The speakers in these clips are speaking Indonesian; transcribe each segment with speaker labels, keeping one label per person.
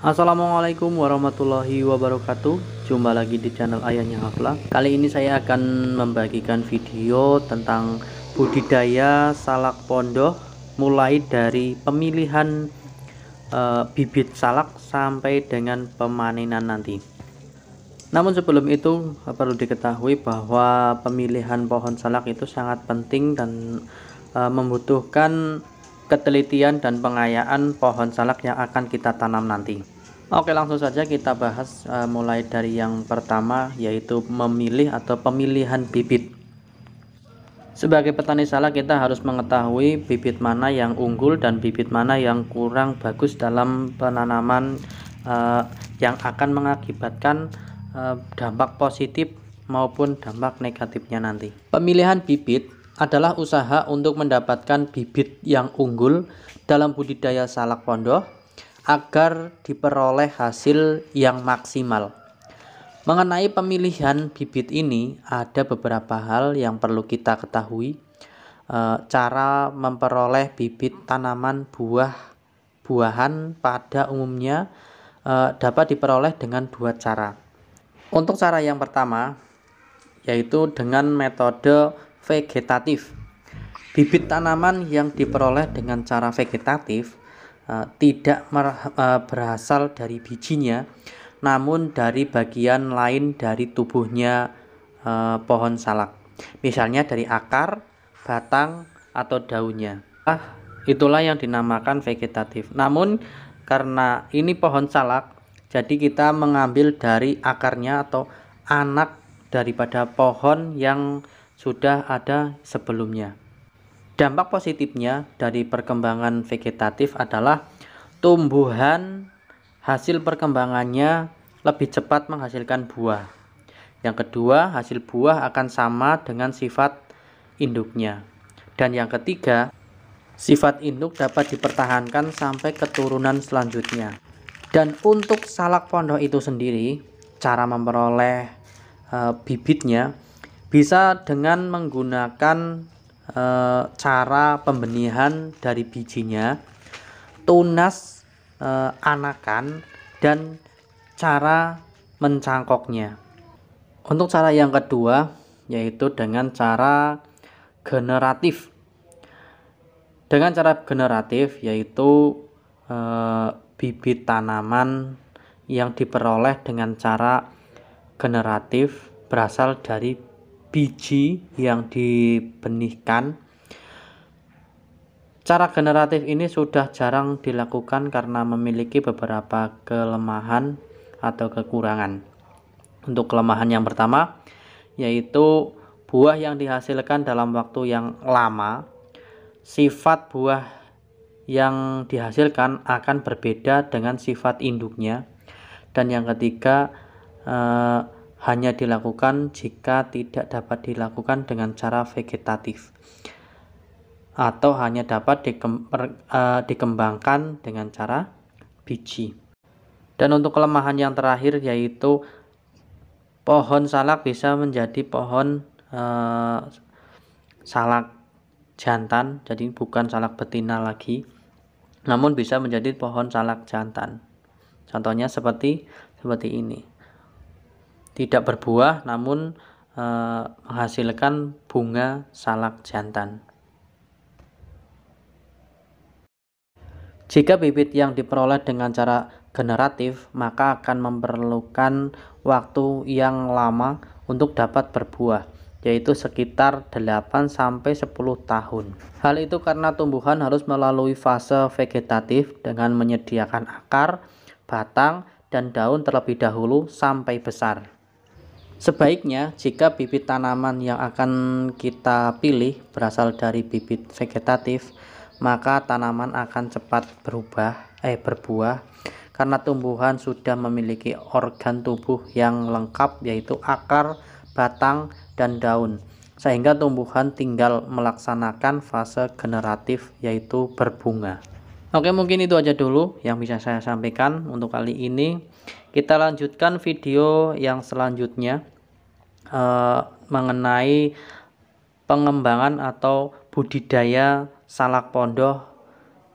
Speaker 1: Assalamualaikum warahmatullahi wabarakatuh Jumpa lagi di channel Ayahnya Hafla Kali ini saya akan membagikan video tentang budidaya salak pondoh Mulai dari pemilihan e, bibit salak sampai dengan pemanenan nanti Namun sebelum itu perlu diketahui bahwa pemilihan pohon salak itu sangat penting dan eh, membutuhkan ketelitian dan pengayaan pohon salak yang akan kita tanam nanti. Oke, langsung saja kita bahas uh, mulai dari yang pertama yaitu memilih atau pemilihan bibit. Sebagai petani salak kita harus mengetahui bibit mana yang unggul dan bibit mana yang kurang bagus dalam penanaman uh, yang akan mengakibatkan uh, dampak positif maupun dampak negatifnya nanti. Pemilihan bibit adalah usaha untuk mendapatkan bibit yang unggul dalam budidaya salak pondoh agar diperoleh hasil yang maksimal. Mengenai pemilihan bibit ini, ada beberapa hal yang perlu kita ketahui. E, cara memperoleh bibit tanaman buah-buahan pada umumnya e, dapat diperoleh dengan dua cara. Untuk cara yang pertama, yaitu dengan metode vegetatif. Bibit tanaman yang diperoleh dengan cara vegetatif uh, tidak uh, berasal dari bijinya, namun dari bagian lain dari tubuhnya uh, pohon salak. Misalnya dari akar, batang, atau daunnya. Ah, itulah yang dinamakan vegetatif. Namun karena ini pohon salak, jadi kita mengambil dari akarnya atau anak daripada pohon yang sudah ada sebelumnya. Dampak positifnya dari perkembangan vegetatif adalah tumbuhan hasil perkembangannya lebih cepat menghasilkan buah. Yang kedua, hasil buah akan sama dengan sifat induknya. Dan yang ketiga, sifat induk dapat dipertahankan sampai keturunan selanjutnya. Dan untuk salak pondok itu sendiri, cara memperoleh e, bibitnya bisa dengan menggunakan e, cara pembenihan dari bijinya tunas e, anakan dan cara mencangkoknya untuk cara yang kedua yaitu dengan cara generatif dengan cara generatif yaitu e, bibit tanaman yang diperoleh dengan cara generatif berasal dari biji yang dibenihkan. Cara generatif ini sudah jarang dilakukan karena memiliki beberapa kelemahan atau kekurangan. Untuk kelemahan yang pertama yaitu buah yang dihasilkan dalam waktu yang lama, sifat buah yang dihasilkan akan berbeda dengan sifat induknya. Dan yang ketiga, eh, hanya dilakukan jika tidak dapat dilakukan dengan cara vegetatif atau hanya dapat eh, dikembangkan dengan cara biji. Dan untuk kelemahan yang terakhir yaitu pohon salak bisa menjadi pohon eh, salak jantan, jadi bukan salak betina lagi, namun bisa menjadi pohon salak jantan. Contohnya seperti seperti ini tidak berbuah namun e, menghasilkan bunga salak jantan. Jika bibit yang diperoleh dengan cara generatif, maka akan memerlukan waktu yang lama untuk dapat berbuah, yaitu sekitar 8 10 tahun. Hal itu karena tumbuhan harus melalui fase vegetatif dengan menyediakan akar, batang, dan daun terlebih dahulu sampai besar. Sebaiknya jika bibit tanaman yang akan kita pilih berasal dari bibit vegetatif, maka tanaman akan cepat berubah eh berbuah karena tumbuhan sudah memiliki organ tubuh yang lengkap yaitu akar, batang, dan daun. Sehingga tumbuhan tinggal melaksanakan fase generatif yaitu berbunga. Oke mungkin itu aja dulu yang bisa saya sampaikan untuk kali ini. Kita lanjutkan video yang selanjutnya eh, mengenai pengembangan atau budidaya salak pondoh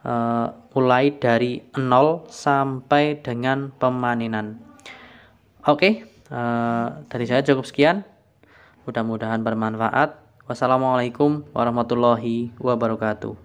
Speaker 1: eh, mulai dari nol sampai dengan pemaninan. Oke, eh, dari saya cukup sekian. Mudah-mudahan bermanfaat. Wassalamualaikum warahmatullahi wabarakatuh.